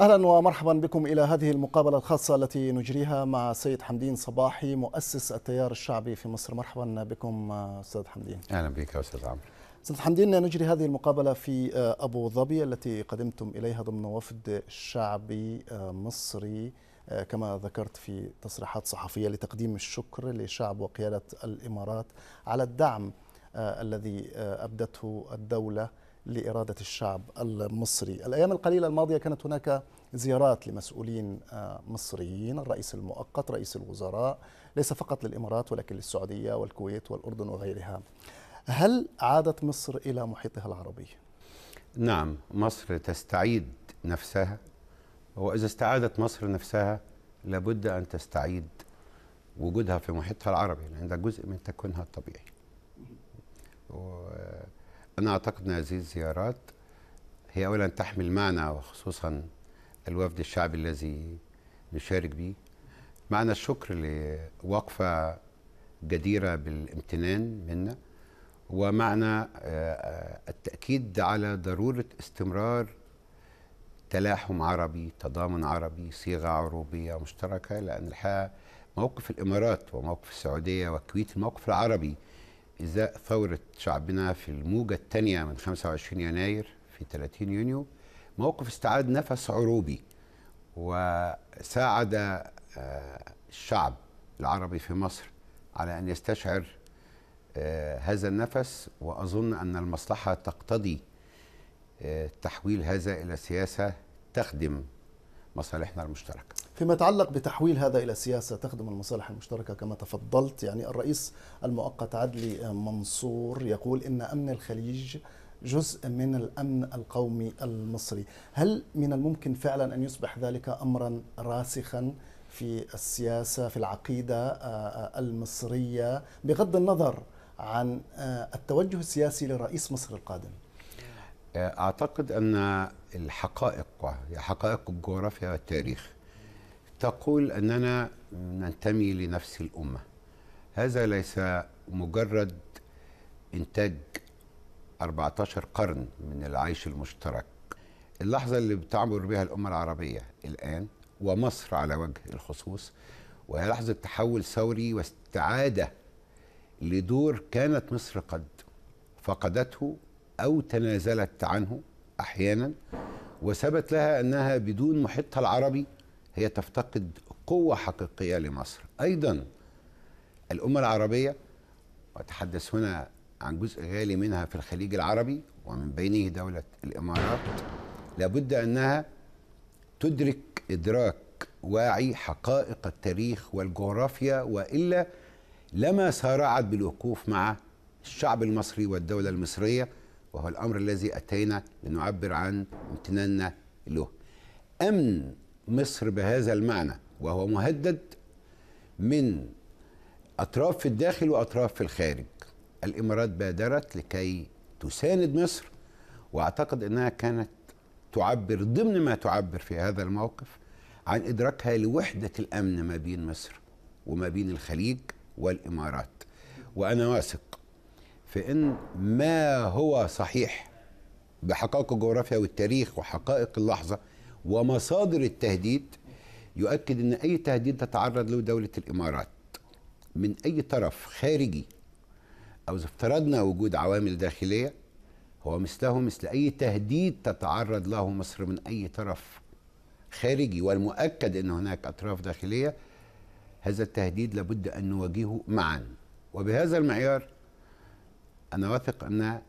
اهلا ومرحبا بكم الى هذه المقابله الخاصه التي نجريها مع السيد حمدين صباحي مؤسس التيار الشعبي في مصر مرحبا بكم استاذ حمدين اهلا بك استاذ عمرو استاذ حمدين نجري هذه المقابله في آه، ابو ظبي التي قدمتم اليها ضمن وفد شعبي آه، مصري آه، كما ذكرت في تصريحات صحفيه لتقديم الشكر لشعب وقياده الامارات على الدعم الذي ابدته الدوله لإرادة الشعب المصري الأيام القليلة الماضية كانت هناك زيارات لمسؤولين آه، مصريين الرئيس المؤقت رئيس الوزراء ليس فقط للإمارات ولكن للسعودية والكويت والأردن وغيرها هل عادت مصر إلى محيطها العربي؟ نعم مصر تستعيد نفسها وإذا استعادت مصر نفسها لابد أن تستعيد وجودها في محيطها العربي لأن ده جزء من تكوينها الطبيعي و... أنا أعتقد أن هذه الزيارات هي أولا تحمل معنى وخصوصا الوفد الشعبي الذي نشارك به معنى الشكر لوقفة جديرة بالامتنان منا ومعنى آه، التأكيد على ضرورة استمرار تلاحم عربي تضامن عربي صيغة عروبية مشتركة لأن الحقيقة موقف الإمارات وموقف السعودية والكويت الموقف العربي إزاء ثورة شعبنا في الموجة الثانية من 25 يناير في 30 يونيو موقف استعاد نفس عروبي وساعد آه، الشعب العربي في مصر على أن يستشعر آه، هذا النفس وأظن أن المصلحة تقتضي آه، تحويل هذا إلى سياسة تخدم مصالحنا المشتركة فيما يتعلق بتحويل هذا الى سياسه تخدم المصالح المشتركه كما تفضلت يعني الرئيس المؤقت عدلي منصور يقول ان امن الخليج جزء من الامن القومي المصري، هل من الممكن فعلا ان يصبح ذلك امرا راسخا في السياسه في العقيده آه، آه، المصريه بغض النظر عن آه، التوجه السياسي لرئيس مصر القادم؟ اعتقد ان الحقائق حقائق الجغرافيا والتاريخ تقول أننا ننتمي لنفس الأمة هذا ليس مجرد إنتاج 14 قرن من العيش المشترك اللحظة اللي بتعبر بها الأمة العربية الآن ومصر على وجه الخصوص وهي لحظة تحول ثوري واستعادة لدور كانت مصر قد فقدته أو تنازلت عنه أحيانا وثبت لها أنها بدون محيطها العربي هي تفتقد قوة حقيقية لمصر أيضا الأمة العربية وأتحدث هنا عن جزء غالي منها في الخليج العربي ومن بينه دولة الإمارات لابد أنها تدرك إدراك واعي حقائق التاريخ والجغرافيا وإلا لما سارعت بالوقوف مع الشعب المصري والدولة المصرية وهو الأمر الذي أتينا لنعبر عن امتناننا له أمن مصر بهذا المعنى وهو مهدد من أطراف في الداخل وأطراف في الخارج الإمارات بادرت لكي تساند مصر وأعتقد أنها كانت تعبر ضمن ما تعبر في هذا الموقف عن إدراكها لوحدة الأمن ما بين مصر وما بين الخليج والإمارات وأنا واثق في أن ما هو صحيح بحقائق الجغرافيا والتاريخ وحقائق اللحظة ومصادر التهديد يؤكد ان اي تهديد تتعرض له دوله الامارات من اي طرف خارجي او اذا افترضنا وجود عوامل داخليه هو مثله مثل اي تهديد تتعرض له مصر من اي طرف خارجي والمؤكد ان هناك اطراف داخليه هذا التهديد لابد ان نواجهه معا وبهذا المعيار انا واثق ان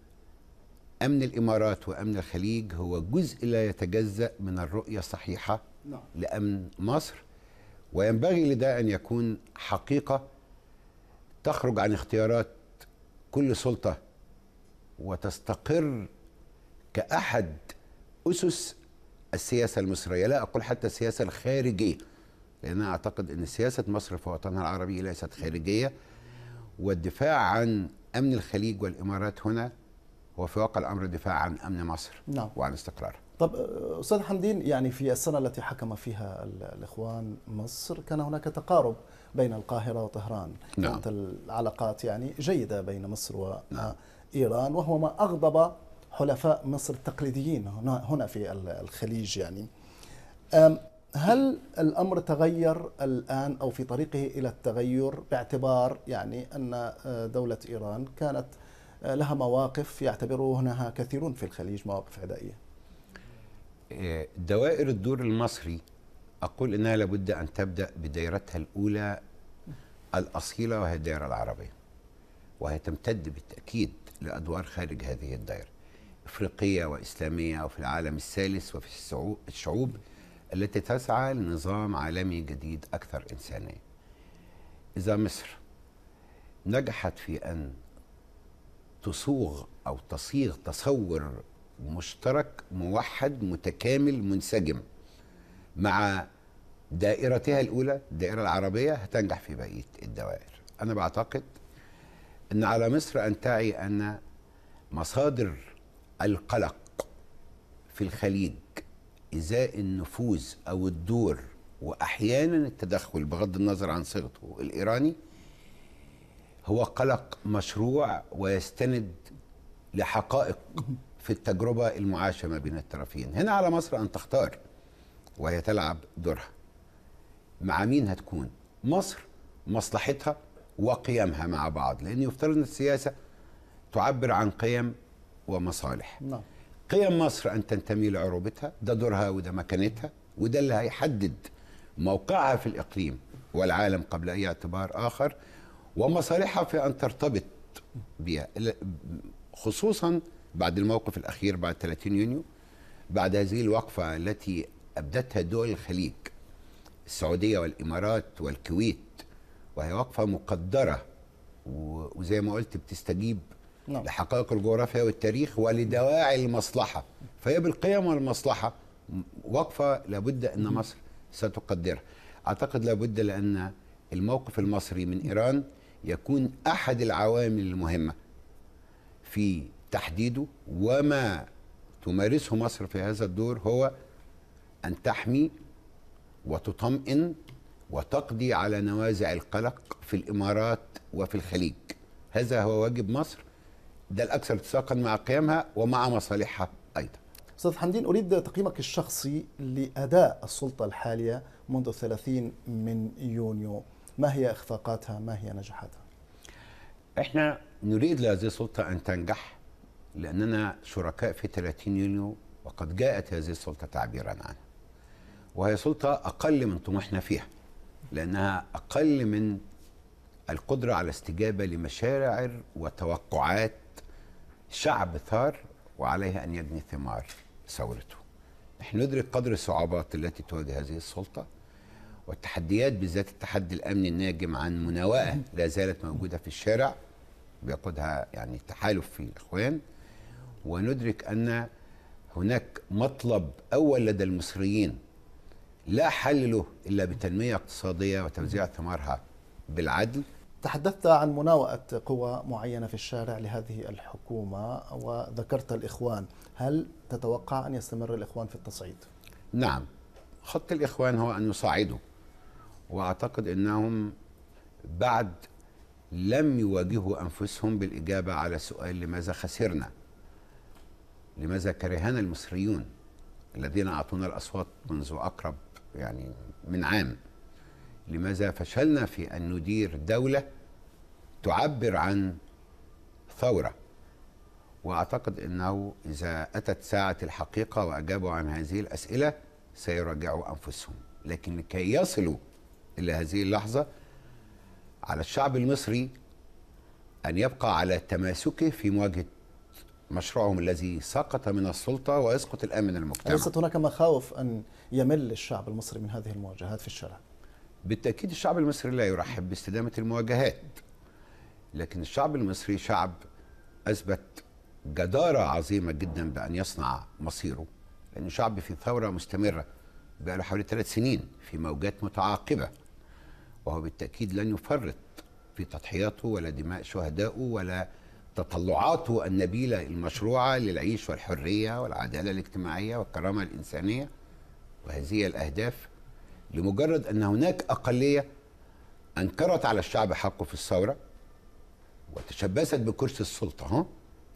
أمن الإمارات وأمن الخليج هو جزء لا يتجزأ من الرؤية الصحيحة نعم. لأمن مصر وينبغي لده أن يكون حقيقة تخرج عن اختيارات كل سلطة وتستقر كأحد أسس السياسة المصرية لا أقول حتى السياسة الخارجية لأن أعتقد أن سياسة مصر في وطنها العربي ليست خارجية والدفاع عن أمن الخليج والإمارات هنا هو في واقع الامر الدفاع عن امن مصر نعم. وعن استقرارها طب استاذ حمدين يعني في السنه التي حكم فيها الاخوان مصر كان هناك تقارب بين القاهره وطهران نعم. كانت العلاقات يعني جيده بين مصر وايران نعم. وهو ما اغضب حلفاء مصر التقليديين هنا في الخليج يعني هل الامر تغير الان او في طريقه الى التغير باعتبار يعني ان آه، دوله ايران كانت لها مواقف يعتبرونها كثيرون في الخليج مواقف عدائية إيه، دوائر الدور المصري أقول أنها لابد أن تبدأ بدائرتها الأولى الأصيلة وهي الدائرة العربية وهي تمتد بالتأكيد لأدوار خارج هذه الدائرة إفريقية وإسلامية وفي العالم الثالث وفي الشعوب التي تسعى لنظام عالمي جديد أكثر إنسانية إذا مصر نجحت في أن تصوغ او تصيغ تصور مشترك موحد متكامل منسجم مع دائرتها الاولى الدائره العربيه هتنجح في بقيه الدوائر انا بعتقد ان على مصر ان تعي ان مصادر القلق في الخليج ازاء النفوذ او الدور واحيانا التدخل بغض النظر عن صيغته الايراني هو قلق مشروع ويستند لحقائق في التجربة المعاشة ما بين الطرفين هنا على مصر أن تختار وهي تلعب دورها مع مين هتكون مصر مصلحتها وقيمها مع بعض لأن يفترض أن السياسة تعبر عن قيم ومصالح نعم. قيم مصر أن تنتمي لعروبتها ده دورها وده مكانتها وده اللي هيحدد موقعها في الإقليم والعالم قبل أي اعتبار آخر ومصالحها في أن ترتبط بها خصوصا بعد الموقف الأخير بعد 30 يونيو بعد هذه الوقفة التي أبدتها دول الخليج السعودية والإمارات والكويت وهي وقفة مقدرة وزي ما قلت بتستجيب نعم. لحقائق الجغرافيا والتاريخ ولدواعي المصلحة فهي بالقيم والمصلحة وقفة لابد أن مصر ستقدرها أعتقد لابد لأن الموقف المصري من إيران يكون احد العوامل المهمه في تحديده وما تمارسه مصر في هذا الدور هو ان تحمي وتطمئن وتقضي على نوازع القلق في الامارات وفي الخليج هذا هو واجب مصر ده الاكثر اتساقا مع قيمها ومع مصالحها ايضا استاذ حمدين اريد تقييمك الشخصي لاداء السلطه الحاليه منذ 30 من يونيو ما هي إخفاقاتها ما هي نجاحاتها إحنا نريد لهذه السلطة أن تنجح لأننا شركاء في 30 يونيو وقد جاءت هذه السلطة تعبيرا عنها وهي سلطة أقل من طموحنا فيها لأنها أقل من القدرة على استجابة لمشاعر وتوقعات شعب ثار وعليه أن يبني ثمار ثورته نحن ندرك قدر الصعوبات التي تواجه هذه السلطة والتحديات بالذات التحدي الامني الناجم عن مناوئه لا زالت موجوده في الشارع بيقودها يعني تحالف في الاخوان وندرك ان هناك مطلب اول لدى المصريين لا حل له الا بتنميه اقتصاديه وتوزيع ثمارها بالعدل تحدثت عن مناوئة قوى معينة في الشارع لهذه الحكومة وذكرت الإخوان هل تتوقع أن يستمر الإخوان في التصعيد؟ نعم خط الإخوان هو أن يصعدوا واعتقد انهم بعد لم يواجهوا انفسهم بالاجابه على سؤال لماذا خسرنا؟ لماذا كرهنا المصريون الذين اعطونا الاصوات منذ اقرب يعني من عام؟ لماذا فشلنا في ان ندير دوله تعبر عن ثوره؟ واعتقد انه اذا اتت ساعه الحقيقه واجابوا عن هذه الاسئله سيراجعوا انفسهم لكن كي يصلوا إلى هذه اللحظة على الشعب المصري أن يبقى على تماسكه في مواجهة مشروعهم الذي سقط من السلطة ويسقط الآن من المجتمع ليست هناك مخاوف أن يمل الشعب المصري من هذه المواجهات في الشارع بالتأكيد الشعب المصري لا يرحب باستدامة المواجهات لكن الشعب المصري شعب أثبت جدارة عظيمة جدا بأن يصنع مصيره لأنه شعب في ثورة مستمرة بقى له حوالي ثلاث سنين في موجات متعاقبة وهو بالتأكيد لن يفرط في تضحياته ولا دماء شهدائه ولا تطلعاته النبيلة المشروعة للعيش والحرية والعدالة الاجتماعية والكرامة الإنسانية وهذه الأهداف لمجرد أن هناك أقلية أنكرت على الشعب حقه في الثورة وتشبثت بكرسي السلطة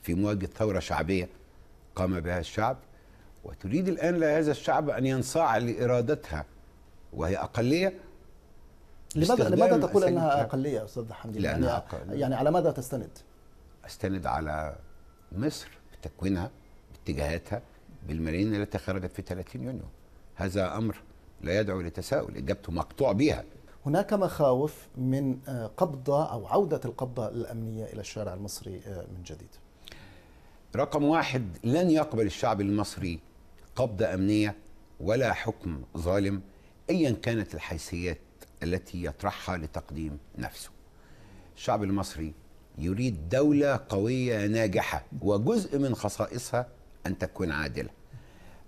في مواجهة ثورة شعبية قام بها الشعب وتريد الآن لهذا الشعب أن ينصاع لإرادتها وهي أقلية لماذا لماذا تقول انها اقليه استاذ حمدي؟ لأنها يعني أقل. يعني على ماذا تستند؟ استند على مصر بتكوينها باتجاهاتها بالملايين التي خرجت في 30 يونيو هذا امر لا يدعو لتساؤل اجابته مقطوع بها هناك مخاوف من آه، قبضه او عوده القبضه الامنيه الى الشارع المصري آه، من جديد رقم واحد لن يقبل الشعب المصري قبضه امنيه ولا حكم ظالم ايا كانت الحيثيات التي يطرحها لتقديم نفسه الشعب المصري يريد دولة قوية ناجحة وجزء من خصائصها أن تكون عادلة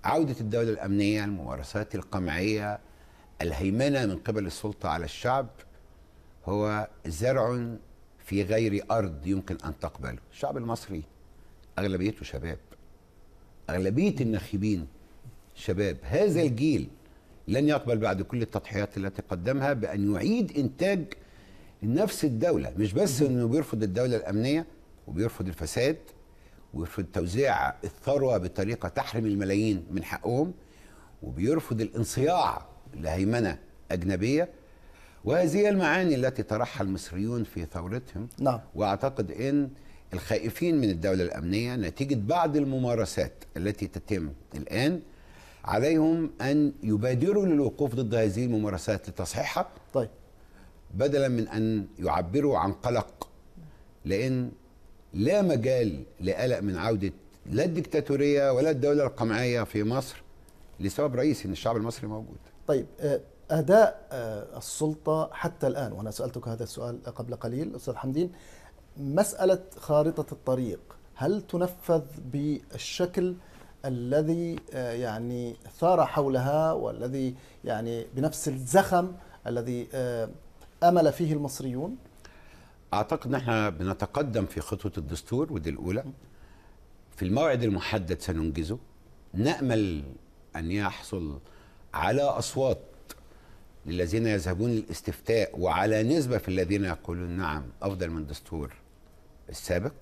عودة الدولة الأمنية الممارسات القمعية الهيمنة من قبل السلطة على الشعب هو زرع في غير أرض يمكن أن تقبله الشعب المصري أغلبيته شباب أغلبية الناخبين شباب هذا الجيل لن يقبل بعد كل التضحيات التي قدمها بأن يعيد إنتاج نفس الدولة مش بس أنه بيرفض الدولة الأمنية وبيرفض الفساد ويرفض توزيع الثروة بطريقة تحرم الملايين من حقهم وبيرفض الانصياع لهيمنة أجنبية وهذه المعاني التي طرحها المصريون في ثورتهم نعم. وأعتقد أن الخائفين من الدولة الأمنية نتيجة بعض الممارسات التي تتم الآن عليهم ان يبادروا للوقوف ضد هذه الممارسات لتصحيحها طيب بدلا من ان يعبروا عن قلق لان لا مجال لقلق من عوده لا الدكتاتوريه ولا الدوله القمعيه في مصر لسبب رئيسي ان الشعب المصري موجود. طيب آه، اداء آه، السلطه حتى الان وانا سالتك هذا السؤال قبل قليل استاذ حمدين مساله خارطه الطريق هل تنفذ بالشكل الذي آه، يعني ثار حولها والذي يعني بنفس الزخم الذي آه، امل فيه المصريون؟ اعتقد نحن بنتقدم في خطوه الدستور ودي الاولى في الموعد المحدد سننجزه نامل ان يحصل على اصوات للذين يذهبون للاستفتاء وعلى نسبه في الذين يقولون نعم افضل من الدستور السابق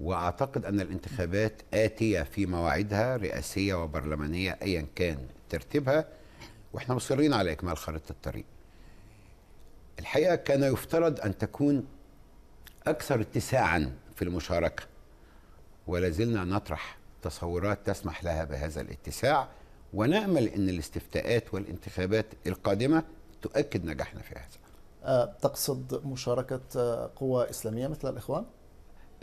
واعتقد ان الانتخابات اتيه في مواعيدها رئاسيه وبرلمانيه ايا كان ترتيبها واحنا مصرين على اكمال خريطه الطريق. الحقيقه كان يفترض ان تكون اكثر اتساعا في المشاركه ولا زلنا نطرح تصورات تسمح لها بهذا الاتساع ونامل ان الاستفتاءات والانتخابات القادمه تؤكد نجاحنا في هذا. أه تقصد مشاركه أه، قوى اسلاميه مثل الاخوان؟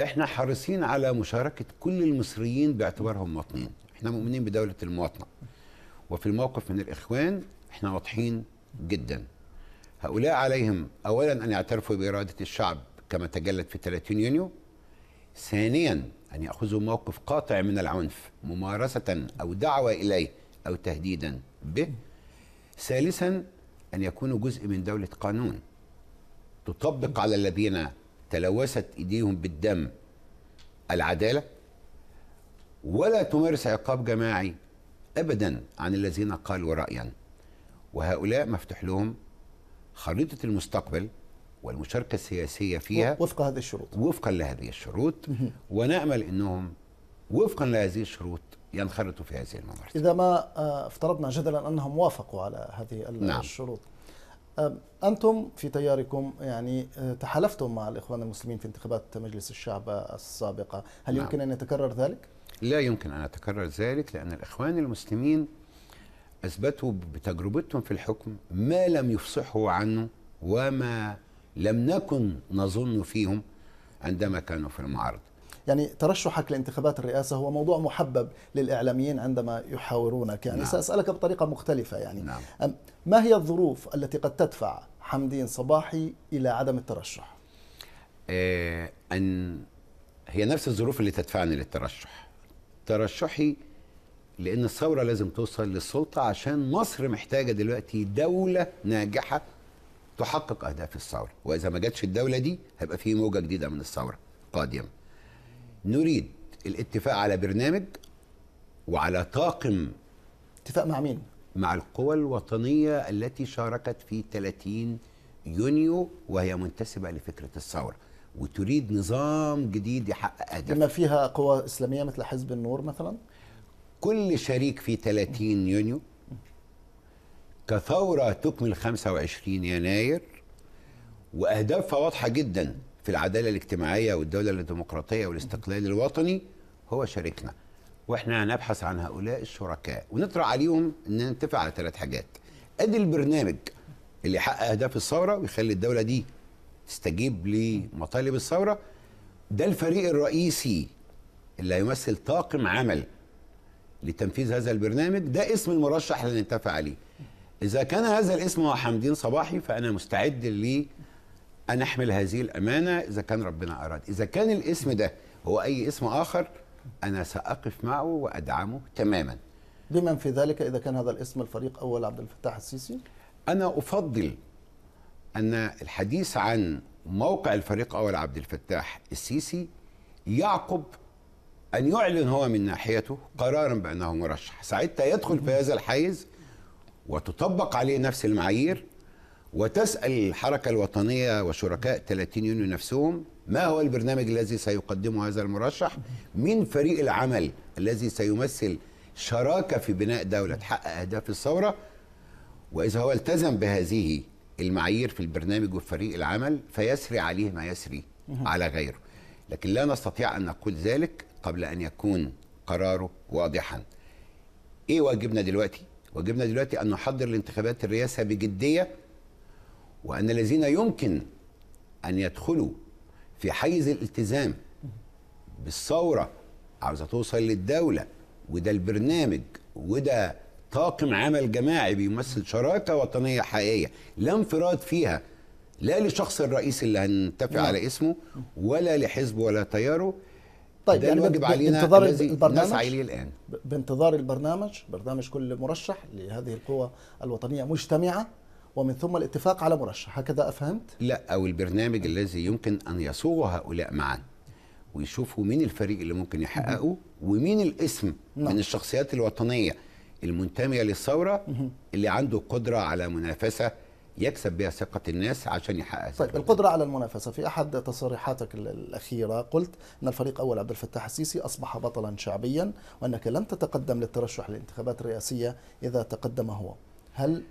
احنا حريصين على مشاركه كل المصريين باعتبارهم مواطنين احنا مؤمنين بدوله المواطنه وفي الموقف من الاخوان احنا واضحين جدا هؤلاء عليهم اولا ان يعترفوا باراده الشعب كما تجلت في 30 يونيو ثانيا ان ياخذوا موقف قاطع من العنف ممارسه او دعوه اليه او تهديدا به ثالثا ان يكونوا جزء من دوله قانون تطبق على الذين تلوثت ايديهم بالدم العداله ولا تمارس عقاب جماعي ابدا عن الذين قالوا رايا وهؤلاء مفتوح لهم خريطه المستقبل والمشاركه السياسيه فيها وفق هذه الشروط وفقا لهذه الشروط ونامل انهم وفقا لهذه الشروط ينخرطوا في هذه الممارسه اذا ما آه، افترضنا جدلا انهم وافقوا على هذه نعم. الشروط نعم. أنتم في تياركم يعني أه، تحالفتم مع الإخوان المسلمين في انتخابات مجلس الشعب السابقة هل نعم. يمكن أن يتكرر ذلك؟ لا يمكن أن يتكرر ذلك لأن الإخوان المسلمين أثبتوا بتجربتهم في الحكم ما لم يفصحوا عنه وما لم نكن نظن فيهم عندما كانوا في المعارضة يعني ترشحك لانتخابات الرئاسة هو موضوع محبب للإعلاميين عندما يحاورونك يعني نعم. سأسألك بطريقة مختلفة يعني نعم. ما هي الظروف التي قد تدفع حمدين صباحي إلى عدم الترشح؟ آه أن هي نفس الظروف اللي تدفعني للترشح ترشحي لأن الثورة لازم توصل للسلطة عشان مصر محتاجة دلوقتي دولة ناجحة تحقق أهداف الثورة وإذا ما جاتش الدولة دي هيبقى في موجة جديدة من الثورة قادمة نريد الاتفاق على برنامج وعلى طاقم اتفاق مع مين؟ مع القوى الوطنية التي شاركت في 30 يونيو وهي منتسبة لفكرة الثورة وتريد نظام جديد يحقق أهداف بما فيها قوى إسلامية مثل حزب النور مثلا؟ كل شريك في 30 يونيو كثورة تكمل 25 يناير وأهدافها واضحة جدا في العداله الاجتماعيه والدوله الديمقراطيه والاستقلال الوطني هو شريكنا واحنا هنبحث عن هؤلاء الشركاء ونطرح عليهم ان نتفق على ثلاث حاجات ادي البرنامج اللي يحقق اهداف الثوره ويخلي الدوله دي تستجيب لمطالب الثوره ده الفريق الرئيسي اللي هيمثل طاقم عمل لتنفيذ هذا البرنامج ده اسم المرشح اللي نتفق عليه اذا كان هذا الاسم هو حمدين صباحي فانا مستعد ل أنا أحمل هذه الأمانة إذا كان ربنا أراد إذا كان الاسم ده هو أي اسم آخر أنا سأقف معه وأدعمه تماما بمن في ذلك إذا كان هذا الاسم الفريق أول عبد الفتاح السيسي أنا أفضل أن الحديث عن موقع الفريق أول عبد الفتاح السيسي يعقب أن يعلن هو من ناحيته قرارا بأنه مرشح ساعتها يدخل في هذا الحيز وتطبق عليه نفس المعايير وتسأل الحركة الوطنية وشركاء 30 يونيو نفسهم ما هو البرنامج الذي سيقدمه هذا المرشح من فريق العمل الذي سيمثل شراكة في بناء دولة تحقق أهداف الثورة وإذا هو التزم بهذه المعايير في البرنامج وفريق العمل فيسري عليه ما يسري على غيره لكن لا نستطيع أن نقول ذلك قبل أن يكون قراره واضحا إيه واجبنا دلوقتي؟ واجبنا دلوقتي أن نحضر الانتخابات الرئاسة بجدية وأن الذين يمكن أن يدخلوا في حيز الالتزام بالثورة عاوزة توصل للدولة وده البرنامج وده طاقم عمل جماعي بيمثل شراكة وطنية حقيقية لا انفراد فيها لا لشخص الرئيس اللي هنتفق نعم. على اسمه ولا لحزبه ولا تياره طيب ده يعني الواجب علينا بانتظار البرنامج نسعى اليه الان بانتظار البرنامج برنامج كل مرشح لهذه القوى الوطنيه مجتمعه ومن ثم الاتفاق على مرشح هكذا أفهمت؟ لا أو البرنامج الذي يمكن أن يصوغ هؤلاء معا ويشوفوا مين الفريق اللي ممكن يحققه ومين الاسم نعم. من الشخصيات الوطنية المنتمية للثورة اللي عنده قدرة على منافسة يكسب بها ثقة الناس عشان يحقق طيب القدرة على المنافسة في أحد تصريحاتك الأخيرة قلت أن الفريق أول عبد الفتاح السيسي أصبح بطلا شعبيا وأنك لن تتقدم للترشح للانتخابات الرئاسية إذا تقدم هو هل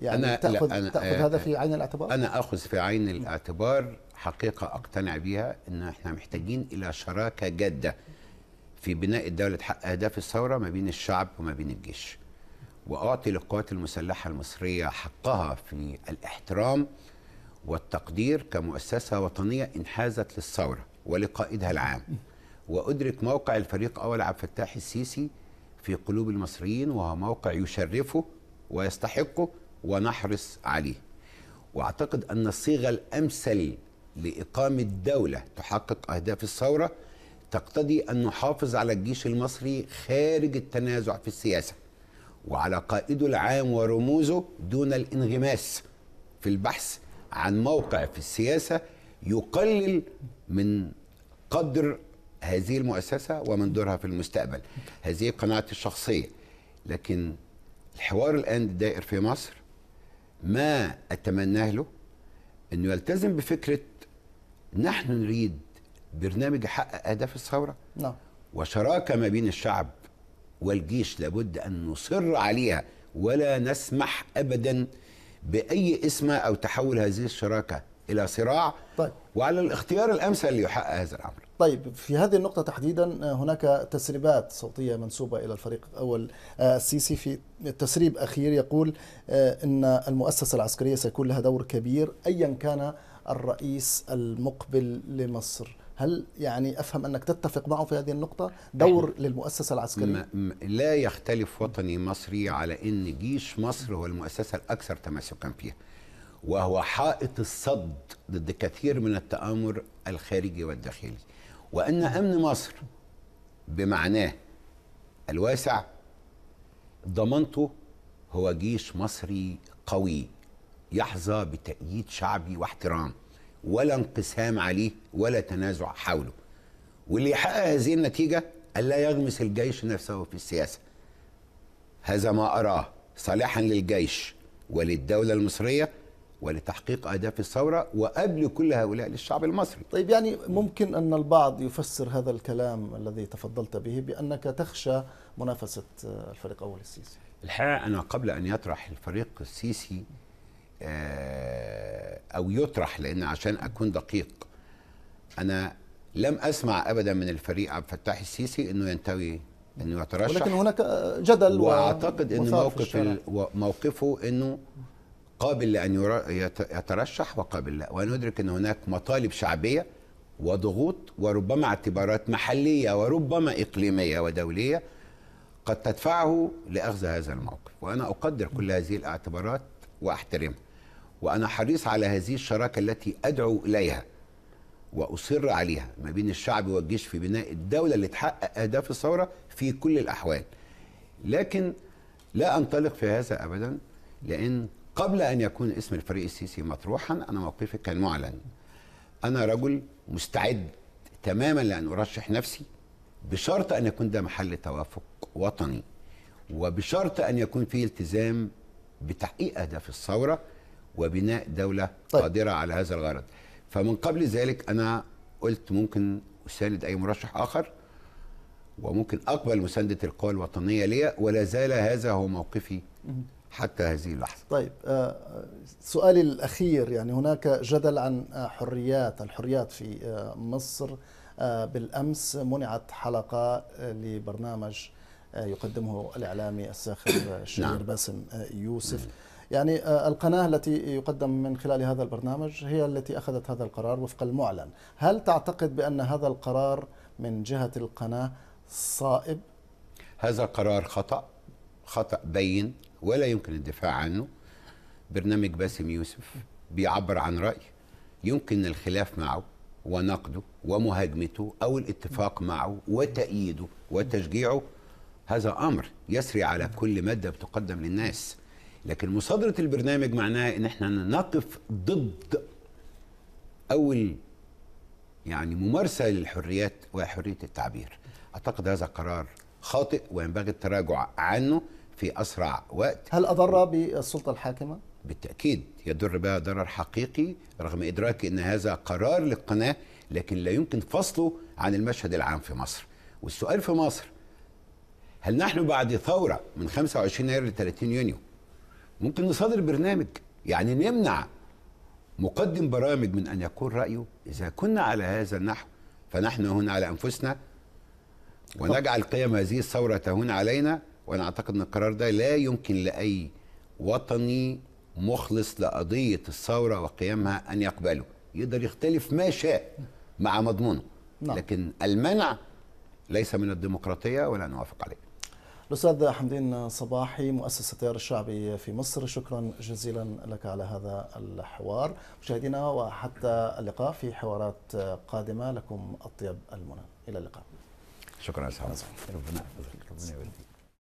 يعني أنا تأخذ, أنا تأخذ هذا في عين الاعتبار؟ أنا أخذ في عين الاعتبار حقيقة أقتنع بها أن احنا محتاجين إلى شراكة جادة في بناء الدولة حق أهداف الثورة ما بين الشعب وما بين الجيش وأعطي للقوات المسلحة المصرية حقها في الاحترام والتقدير كمؤسسة وطنية انحازت للثورة ولقائدها العام وأدرك موقع الفريق أول عبد الفتاح السيسي في قلوب المصريين وهو موقع يشرفه ويستحقه ونحرص عليه واعتقد ان الصيغه الامثل لاقامه دوله تحقق اهداف الثوره تقتضي ان نحافظ على الجيش المصري خارج التنازع في السياسه وعلى قائده العام ورموزه دون الانغماس في البحث عن موقع في السياسه يقلل من قدر هذه المؤسسه ومن دورها في المستقبل هذه قناعتي الشخصيه لكن الحوار الان دائر في مصر ما أتمناه له أنه يلتزم بفكرة نحن نريد برنامج يحقق أهداف الثورة نعم وشراكة ما بين الشعب والجيش لابد أن نصر عليها ولا نسمح أبدا بأي اسم أو تحول هذه الشراكة الى صراع طيب. وعلى الاختيار الامثل ليحقق هذا الامر طيب في هذه النقطة تحديدا هناك تسريبات صوتية منسوبة إلى الفريق الأول السيسي آه، في تسريب أخير يقول آه، أن المؤسسة العسكرية سيكون لها دور كبير أيا كان الرئيس المقبل لمصر هل يعني أفهم أنك تتفق معه في هذه النقطة دور للمؤسسة العسكرية لا يختلف وطني مصري على أن جيش مصر هو المؤسسة الأكثر تمسكا فيها وهو حائط الصد ضد كثير من التآمر الخارجي والداخلي وأن أمن مصر بمعناه الواسع ضمنته هو جيش مصري قوي يحظى بتأييد شعبي واحترام ولا انقسام عليه ولا تنازع حوله واللي يحقق هذه النتيجة ألا يغمس الجيش نفسه في السياسة هذا ما أراه صالحا للجيش وللدولة المصرية ولتحقيق أهداف الثورة وقبل كل هؤلاء للشعب المصري طيب يعني ممكن أن البعض يفسر هذا الكلام الذي تفضلت به بأنك تخشى منافسة الفريق أول السيسي الحقيقة أنا قبل أن يطرح الفريق السيسي آه، أو يطرح لأن عشان أكون دقيق أنا لم أسمع أبدا من الفريق عبد الفتاح السيسي أنه ينتوي أنه يترشح ولكن هناك جدل وأعتقد أن موقف موقفه أنه قابل لأن يترشح وقابل لا وندرك أن هناك مطالب شعبية وضغوط وربما اعتبارات محلية وربما إقليمية ودولية قد تدفعه لأخذ هذا الموقف وأنا أقدر كل هذه الاعتبارات وأحترمها وأنا حريص على هذه الشراكة التي أدعو إليها وأصر عليها ما بين الشعب والجيش في بناء الدولة اللي تحقق أهداف الثورة في كل الأحوال لكن لا أنطلق في هذا أبدا لأن قبل أن يكون اسم الفريق السيسي مطروحا أنا موقفي كان معلن أنا رجل مستعد تماما لأن أرشح نفسي بشرط أن يكون ده محل توافق وطني وبشرط أن يكون في التزام بتحقيق أهداف الثورة وبناء دولة طيب. قادرة على هذا الغرض فمن قبل ذلك أنا قلت ممكن أساند أي مرشح آخر وممكن أقبل مساندة القوى الوطنية ليا ولا زال هذا هو موقفي حتى هذه اللحظة طيب آه، سؤالي الأخير يعني هناك جدل عن آه، حريات الحريات في آه، مصر بالأمس منعت حلقة لبرنامج يقدمه الإعلامي الساخر الشهير نعم. باسم يوسف نعم. يعني القناة التي يقدم من خلال هذا البرنامج هي التي أخذت هذا القرار وفق المعلن هل تعتقد بأن هذا القرار من جهة القناة صائب؟ هذا قرار خطأ خطأ بين ولا يمكن الدفاع عنه برنامج باسم يوسف بيعبر عن رأي يمكن الخلاف معه ونقده ومهاجمته أو الاتفاق معه وتأييده وتشجيعه هذا أمر يسري على كل مادة بتقدم للناس لكن مصادرة البرنامج معناها إن احنا نقف ضد أول يعني ممارسة للحريات وحرية التعبير أعتقد هذا قرار خاطئ وينبغي التراجع عنه في أسرع وقت هل أضر بالسلطة الحاكمة؟ بالتأكيد يضر بها ضرر حقيقي رغم إدراكي أن هذا قرار للقناة لكن لا يمكن فصله عن المشهد العام في مصر والسؤال في مصر هل نحن بعد ثورة من 25 يناير ل 30 يونيو ممكن نصادر برنامج يعني نمنع مقدم برامج من أن يكون رأيه إذا كنا على هذا النحو فنحن هنا على أنفسنا ونجعل قيم هذه الثورة تهون علينا وانا اعتقد ان القرار ده لا يمكن لاي وطني مخلص لقضيه الثوره وقيامها ان يقبله يقدر يختلف ما شاء مع مضمونه نعم. لكن المنع ليس من الديمقراطيه ولا نوافق عليه الأستاذ حمدين صباحي مؤسس التيار الشعبي في مصر شكرا جزيلا لك على هذا الحوار مشاهدينا وحتى اللقاء في حوارات قادمة لكم أطيب المنى إلى اللقاء شكرا يا نعم. ربنا يحفظك ربنا يوليك